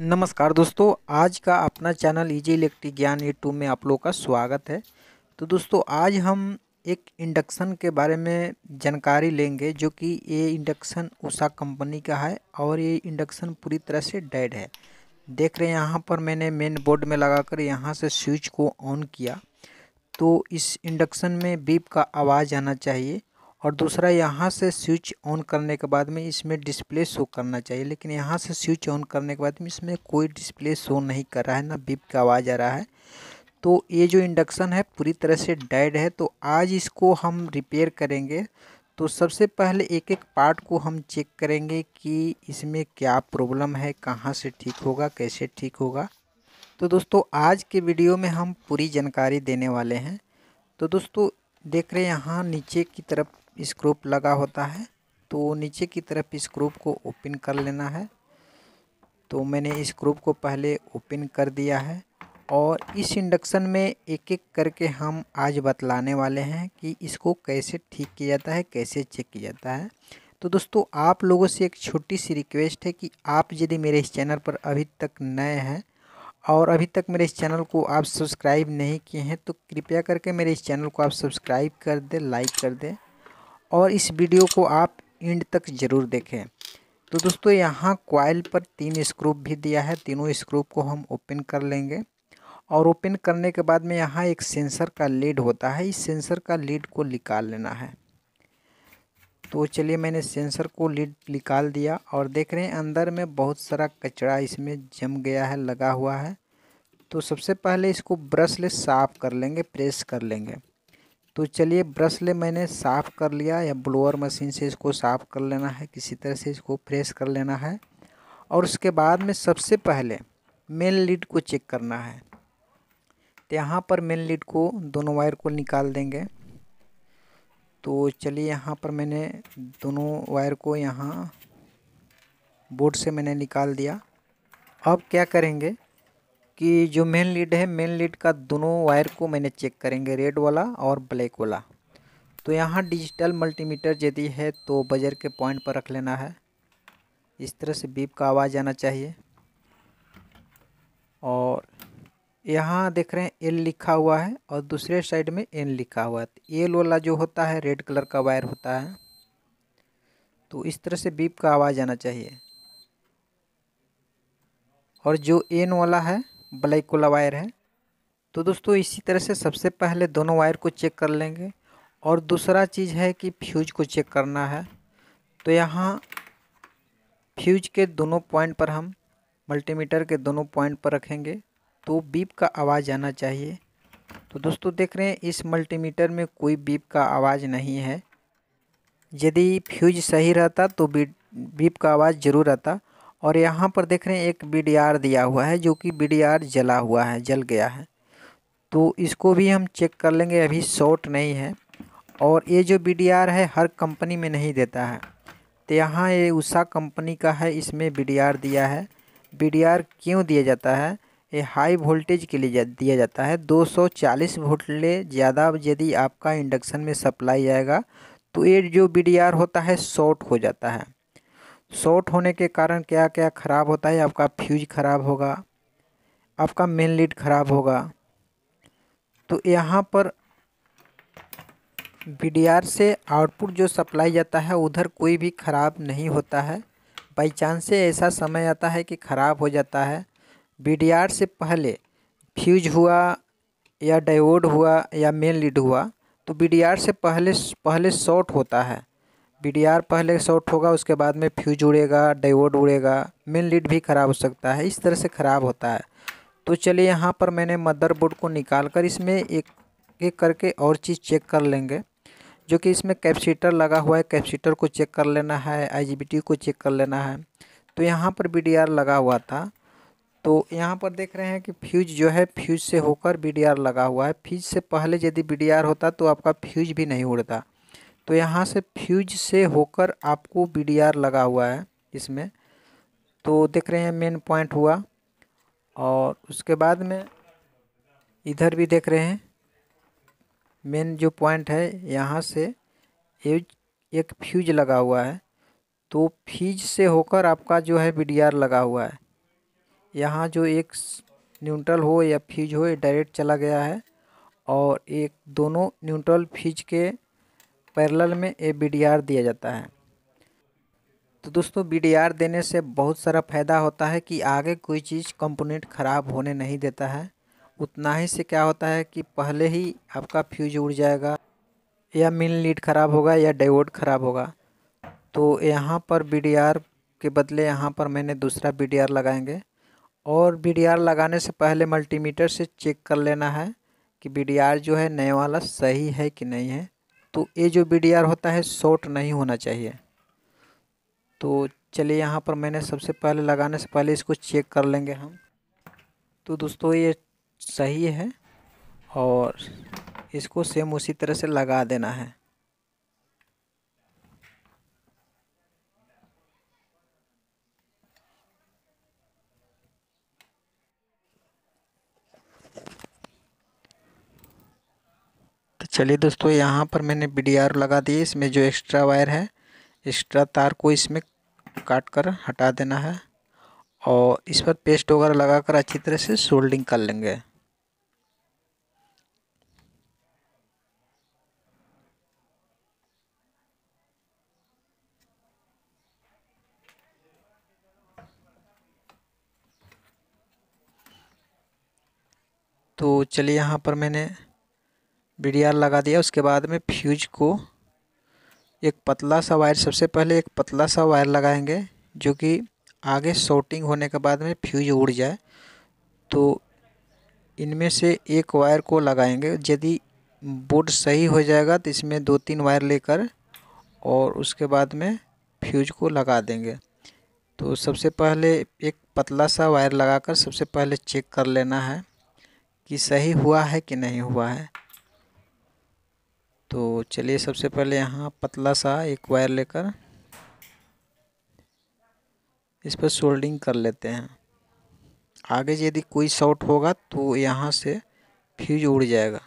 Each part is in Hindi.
नमस्कार दोस्तों आज का अपना चैनल इजी इलेक्ट्रिक ज्ञान यूट्यूब में आप लोग का स्वागत है तो दोस्तों आज हम एक इंडक्शन के बारे में जानकारी लेंगे जो कि ये इंडक्शन उषा कंपनी का है और ये इंडक्शन पूरी तरह से डेड है देख रहे हैं यहाँ पर मैंने मेन बोर्ड में लगाकर यहाँ से स्विच को ऑन किया तो इस इंडक्शन में बीप का आवाज़ आना चाहिए और दूसरा यहाँ से स्विच ऑन करने के बाद में इसमें डिस्प्ले शो करना चाहिए लेकिन यहाँ से स्विच ऑन करने के बाद में इसमें कोई डिस्प्ले शो नहीं कर रहा है ना बीप का आवाज़ आ रहा है तो ये जो इंडक्शन है पूरी तरह से डेड है तो आज इसको हम रिपेयर करेंगे तो सबसे पहले एक एक पार्ट को हम चेक करेंगे कि इसमें क्या प्रॉब्लम है कहाँ से ठीक होगा कैसे ठीक होगा तो दोस्तों आज के वीडियो में हम पूरी जानकारी देने वाले हैं तो दोस्तों देख रहे हैं यहाँ नीचे की तरफ स्क्रूप लगा होता है तो नीचे की तरफ स्क्रूप को ओपन कर लेना है तो मैंने स्क्रूप को पहले ओपन कर दिया है और इस इंडक्शन में एक एक करके हम आज बतलाने वाले हैं कि इसको कैसे ठीक किया जाता है कैसे चेक किया जाता है तो दोस्तों आप लोगों से एक छोटी सी रिक्वेस्ट है कि आप यदि मेरे इस चैनल पर अभी तक नए हैं और अभी तक मेरे इस चैनल को आप सब्सक्राइब नहीं किए हैं तो कृपया करके मेरे इस चैनल को आप सब्सक्राइब कर दें लाइक कर दें और इस वीडियो को आप एंड तक ज़रूर देखें तो दोस्तों यहाँ क्वाइल पर तीन स्क्रूप भी दिया है तीनों स्क्रूप को हम ओपन कर लेंगे और ओपन करने के बाद में यहाँ एक सेंसर का लीड होता है इस सेंसर का लीड को निकाल लेना है तो चलिए मैंने सेंसर को लीड निकाल दिया और देख रहे हैं अंदर में बहुत सारा कचरा इसमें जम गया है लगा हुआ है तो सबसे पहले इसको ब्रश ले साफ़ कर लेंगे प्रेस कर लेंगे तो चलिए ब्रश ले मैंने साफ़ कर लिया या ब्लोअर मशीन से इसको साफ़ कर लेना है किसी तरह से इसको प्रेस कर लेना है और उसके बाद में सबसे पहले मेन लीड को चेक करना है तो यहाँ पर मेन लीड को दोनों वायर को निकाल देंगे तो चलिए यहाँ पर मैंने दोनों वायर को यहाँ बोर्ड से मैंने निकाल दिया अब क्या करेंगे कि जो मेन लीड है मेन लीड का दोनों वायर को मैंने चेक करेंगे रेड वाला और ब्लैक वाला तो यहाँ डिजिटल मल्टीमीटर यदि है तो बजर के पॉइंट पर रख लेना है इस तरह से बीप का आवाज़ आना चाहिए और यहाँ देख रहे हैं एल लिखा हुआ है और दूसरे साइड में एन लिखा हुआ है तो एल वाला जो होता है रेड कलर का वायर होता है तो इस तरह से बीप का आवाज़ आना चाहिए और जो एन वाला है ब्लैक वाला वायर है तो दोस्तों इसी तरह से सबसे पहले दोनों वायर को चेक कर लेंगे और दूसरा चीज़ है कि फ्यूज को चेक करना है तो यहाँ फ्यूज के दोनों पॉइंट पर हम मल्टीमीटर के दोनों पॉइंट पर रखेंगे तो बीप का आवाज़ आना चाहिए तो दोस्तों देख रहे हैं इस मल्टीमीटर में कोई बीप का आवाज़ नहीं है यदि फ्यूज सही रहता तो बीप का आवाज़ ज़रूर आता और यहाँ पर देख रहे हैं एक बी दिया हुआ है जो कि बी जला हुआ है जल गया है तो इसको भी हम चेक कर लेंगे अभी शॉर्ट नहीं है और ये जो बी है हर कंपनी में नहीं देता है तो यहाँ ये उषा कंपनी का है इसमें बी दिया है बी क्यों दिया जाता है ये हाई वोल्टेज के लिए जा, दिया जाता है 240 सौ चालीस ज़्यादा यदि आपका इंडक्शन में सप्लाई आएगा तो ये जो बी होता है शॉर्ट हो जाता है शॉर्ट होने के कारण क्या क्या ख़राब होता है आपका फ्यूज ख़राब होगा आपका मेन लीड ख़राब होगा तो यहाँ पर बी से आउटपुट जो सप्लाई जाता है उधर कोई भी ख़राब नहीं होता है बाई चांस से ऐसा समय आता है कि ख़राब हो जाता है बी से पहले फ्यूज हुआ या डायोड हुआ या मेन लीड हुआ तो बी से पहले पहले शॉर्ट होता है बीडीआर पहले शॉर्ट होगा उसके बाद में फ्यूज उड़ेगा डाइवोड उड़ेगा मेन लीड भी ख़राब हो सकता है इस तरह से ख़राब होता है तो चलिए यहाँ पर मैंने मदरबोर्ड को निकाल कर इसमें एक एक करके और चीज़ चेक कर लेंगे जो कि इसमें कैपेसिटर लगा हुआ है कैपेसिटर को चेक कर लेना है आई को चेक कर लेना है तो यहाँ पर बी लगा हुआ था तो यहाँ पर देख रहे हैं कि फ्यूज जो है फ्यूज से होकर बी लगा हुआ है फ्यूज से पहले यदि बी होता तो आपका फ्यूज भी नहीं उड़ता तो यहाँ से फ्यूज से होकर आपको बी लगा हुआ है इसमें तो देख रहे हैं मेन पॉइंट हुआ और उसके बाद में इधर भी देख रहे हैं मेन जो पॉइंट है यहाँ से एक फ्यूज लगा हुआ है तो फ्यूज से होकर आपका जो है बी लगा हुआ है यहाँ जो एक न्यूट्रल हो या फ्यूज हो ये डायरेक्ट चला गया है और एक दोनों न्यूट्रल फ्यूज के पैरल में ए बी दिया जाता है तो दोस्तों बी देने से बहुत सारा फ़ायदा होता है कि आगे कोई चीज़ कंपोनेंट ख़राब होने नहीं देता है उतना ही से क्या होता है कि पहले ही आपका फ्यूज उड़ जाएगा या मिन लीड ख़राब होगा या डायोड ख़राब होगा तो यहाँ पर बी के बदले यहाँ पर मैंने दूसरा बी लगाएंगे और बी लगाने से पहले मल्टीमीटर से चेक कर लेना है कि बी जो है नए वाला सही है कि नहीं है तो ये जो बी होता है शॉर्ट नहीं होना चाहिए तो चलिए यहाँ पर मैंने सबसे पहले लगाने से पहले इसको चेक कर लेंगे हम तो दोस्तों ये सही है और इसको सेम उसी तरह से लगा देना है चलिए दोस्तों यहाँ पर मैंने बी लगा दी इसमें जो एक्स्ट्रा वायर है एक्स्ट्रा तार को इसमें काट कर हटा देना है और इस पर पेस्ट वगैरह लगाकर अच्छी तरह से सोल्डिंग कर लेंगे तो चलिए यहाँ पर मैंने बी लगा दिया उसके बाद में फ्यूज को एक पतला सा वायर सबसे पहले एक पतला सा वायर लगाएंगे जो कि आगे शॉर्टिंग होने के बाद में फ्यूज उड़ जाए तो इनमें से एक वायर को लगाएंगे यदि बोर्ड सही हो जाएगा तो इसमें दो तीन वायर लेकर और उसके बाद में फ्यूज को लगा देंगे तो सबसे पहले एक पतला सा वायर लगाकर सबसे पहले चेक कर लेना है कि सही हुआ है कि नहीं हुआ है तो चलिए सबसे पहले यहाँ पतला सा एक वायर लेकर इस पर सोल्डिंग कर लेते हैं आगे यदि कोई शॉर्ट होगा तो यहाँ से फ्यूज उड़ जाएगा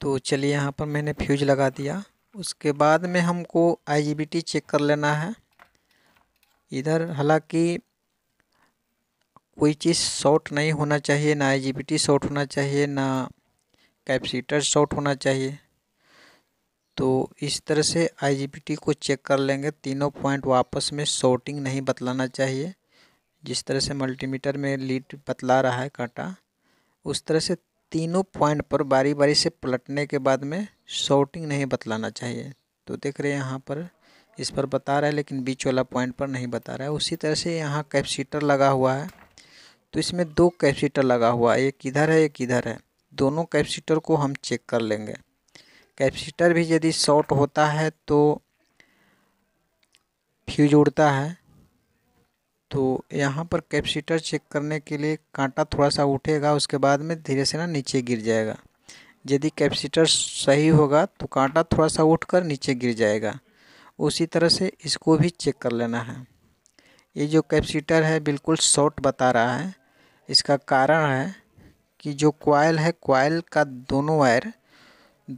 तो चलिए यहाँ पर मैंने फ्यूज लगा दिया उसके बाद में हमको आईजीबीटी चेक कर लेना है इधर हालांकि कोई चीज़ शॉर्ट नहीं होना चाहिए ना आईजीबीटी शॉर्ट होना चाहिए ना कैपेसिटर शॉर्ट होना चाहिए तो इस तरह से आईजीबीटी को चेक कर लेंगे तीनों पॉइंट वापस में शॉर्टिंग नहीं बतलाना चाहिए जिस तरह से मल्टीमीटर में लीड बतला रहा है कांटा उस तरह से तीनों पॉइंट पर बारी बारी से पलटने के बाद में शॉर्टिंग नहीं बतलाना चाहिए तो देख रहे हैं यहाँ पर इस पर बता रहा है लेकिन बीच वाला पॉइंट पर नहीं बता रहा है उसी तरह से यहाँ कैपेसिटर लगा हुआ है तो इसमें दो कैपेसिटर लगा हुआ है एक इधर है एक इधर है दोनों कैपेसिटर को हम चेक कर लेंगे कैपेसिटर भी यदि शॉर्ट होता है तो फ्यूज उड़ता है तो यहाँ पर कैपेसिटर चेक करने के लिए कांटा थोड़ा सा उठेगा उसके बाद में धीरे से ना नीचे गिर जाएगा यदि कैपेसिटर सही होगा तो कांटा थोड़ा सा उठकर नीचे गिर जाएगा उसी तरह से इसको भी चेक कर लेना है ये जो कैपेसिटर है बिल्कुल शॉर्ट बता रहा है इसका कारण है कि जो क्वाइल है क्वाइल का दोनों वायर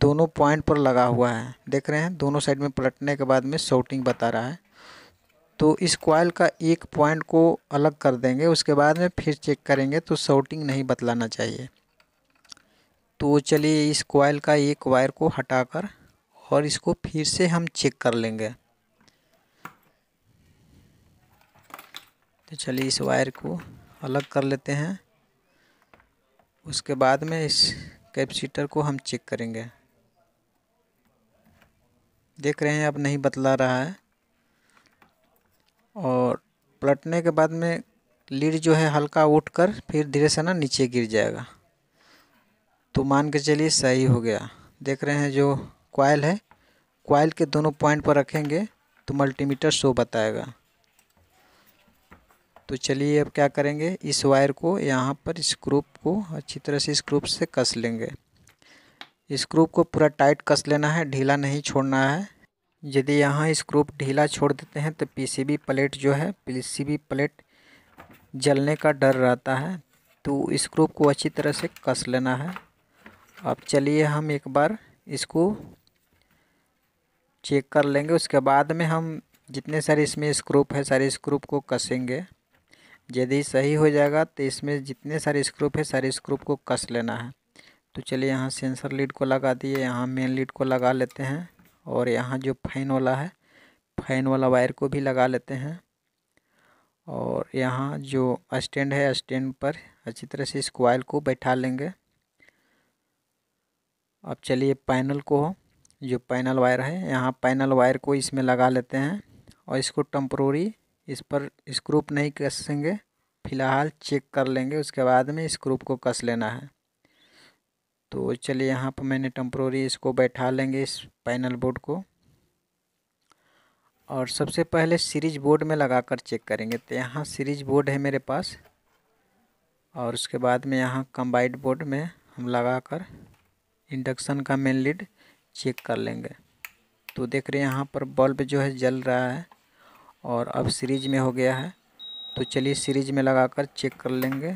दोनों पॉइंट पर लगा हुआ है देख रहे हैं दोनों साइड में पलटने के बाद में शॉर्टिंग बता रहा है तो इस क्वाइल का एक पॉइंट को अलग कर देंगे उसके बाद में फिर चेक करेंगे तो शॉर्टिंग नहीं बतलाना चाहिए तो चलिए इस कॉयल का एक वायर को हटाकर और इसको फिर से हम चेक कर लेंगे तो चलिए इस वायर को अलग कर लेते हैं उसके बाद में इस कैपेसिटर को हम चेक करेंगे देख रहे हैं अब नहीं बतला रहा है और पलटने के बाद में लीड जो है हल्का उठकर फिर धीरे से ना नीचे गिर जाएगा तो मान के चलिए सही हो गया देख रहे हैं जो क्वाइल है क्वाइल के दोनों पॉइंट पर रखेंगे तो मल्टीमीटर शो बताएगा तो चलिए अब क्या करेंगे इस वायर को यहाँ पर इस को अच्छी तरह से इस से कस लेंगे इस को पूरा टाइट कस लेना है ढीला नहीं छोड़ना है यदि यहाँ इस ढीला छोड़ देते हैं तो पीसीबी प्लेट जो है पीसीबी प्लेट जलने का डर रहता है तो इस को अच्छी तरह से कस लेना है अब चलिए हम एक बार इसको चेक कर लेंगे उसके बाद में हम जितने सारे इसमें स्क्रूप है सारे स्क्रूप को कसेंगे यदि सही हो जाएगा तो इसमें जितने सारे स्क्रूप है सारे स्क्रूप को कस लेना है तो चलिए यहाँ सेंसर लीड को लगा दिए यहाँ मेन लीड को लगा लेते हैं और यहाँ जो फैन वाला है फैन वाला वायर को भी लगा लेते हैं और यहाँ जो स्टैंड है स्टैंड पर अच्छी तरह से इस क्वाइल को बैठा लेंगे अब चलिए पैनल को जो पैनल वायर है यहाँ पैनल वायर को इसमें लगा लेते हैं और इसको टम्प्रोरी इस पर स्क्रूप नहीं कसेंगे फ़िलहाल चेक कर लेंगे उसके बाद में स्क्रूप को कस लेना है तो चलिए यहाँ पर मैंने टम्प्रोरी इसको बैठा लेंगे इस पैनल बोर्ड को और सबसे पहले सीरीज बोर्ड में लगा कर चेक करेंगे तो यहाँ सीरीज बोर्ड है मेरे पास और उसके बाद में यहाँ कम्बाइड बोर्ड में हम लगा कर इंडक्शन का मेन लीड चेक कर लेंगे तो देख रहे हैं यहाँ पर बल्ब जो है जल रहा है और अब सीरीज में हो गया है तो चलिए सीरीज में लगाकर चेक कर लेंगे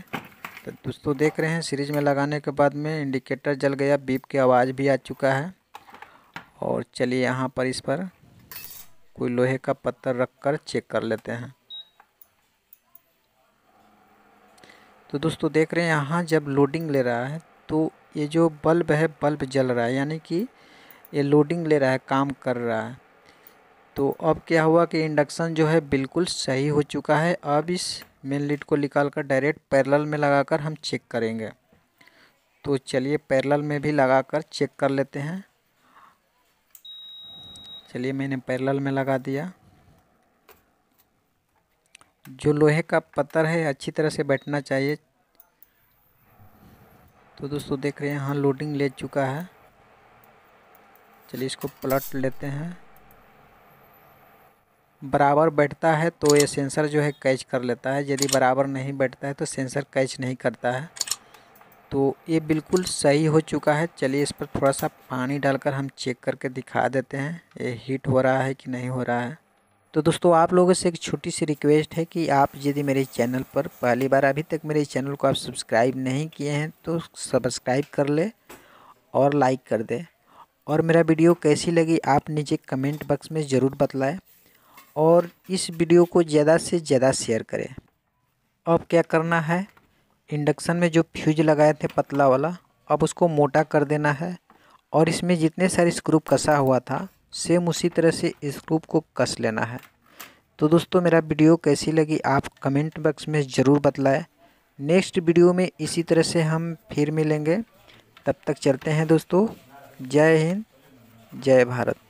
तो दोस्तों देख रहे हैं सीरीज में लगाने के बाद में इंडिकेटर जल गया बीप की आवाज़ भी आ चुका है और चलिए यहाँ पर इस पर कोई लोहे का पत्थर रख कर चेक कर लेते हैं तो दोस्तों देख रहे हैं यहाँ जब लोडिंग ले रहा है तो ये जो बल्ब है बल्ब जल रहा है यानी कि ये लोडिंग ले रहा है काम कर रहा है तो अब क्या हुआ कि इंडक्शन जो है बिल्कुल सही हो चुका है अब इस मेन लीड को निकाल कर डायरेक्ट पैरेलल में लगाकर हम चेक करेंगे तो चलिए पैरेलल में भी लगाकर चेक कर लेते हैं चलिए मैंने पैरेलल में लगा दिया जो लोहे का पत्थर है अच्छी तरह से बैठना चाहिए तो दोस्तों देख रहे हैं यहाँ लोडिंग ले चुका है चलिए इसको प्लट लेते हैं बराबर बैठता है तो ये सेंसर जो है कैच कर लेता है यदि बराबर नहीं बैठता है तो सेंसर कैच नहीं करता है तो ये बिल्कुल सही हो चुका है चलिए इस पर थोड़ा सा पानी डालकर हम चेक करके दिखा देते हैं ये हीट हो रहा है कि नहीं हो रहा है तो दोस्तों आप लोगों से एक छोटी सी रिक्वेस्ट है कि आप यदि मेरे चैनल पर पहली बार अभी तक मेरे चैनल को आप सब्सक्राइब नहीं किए हैं तो सब्सक्राइब कर ले और लाइक कर दे और मेरा वीडियो कैसी लगी आप नीचे कमेंट बॉक्स में ज़रूर बतलाएं और इस वीडियो को ज़्यादा से ज़्यादा शेयर करें अब क्या करना है इंडक्शन में जो फ्यूज लगाए थे पतला वाला अब उसको मोटा कर देना है और इसमें जितने सारे स्क्रूप कसा हुआ था सेम उसी तरह से इस ग्रुप को कस लेना है तो दोस्तों मेरा वीडियो कैसी लगी आप कमेंट बॉक्स में ज़रूर बतलाएं नेक्स्ट वीडियो में इसी तरह से हम फिर मिलेंगे तब तक चलते हैं दोस्तों जय हिंद जय भारत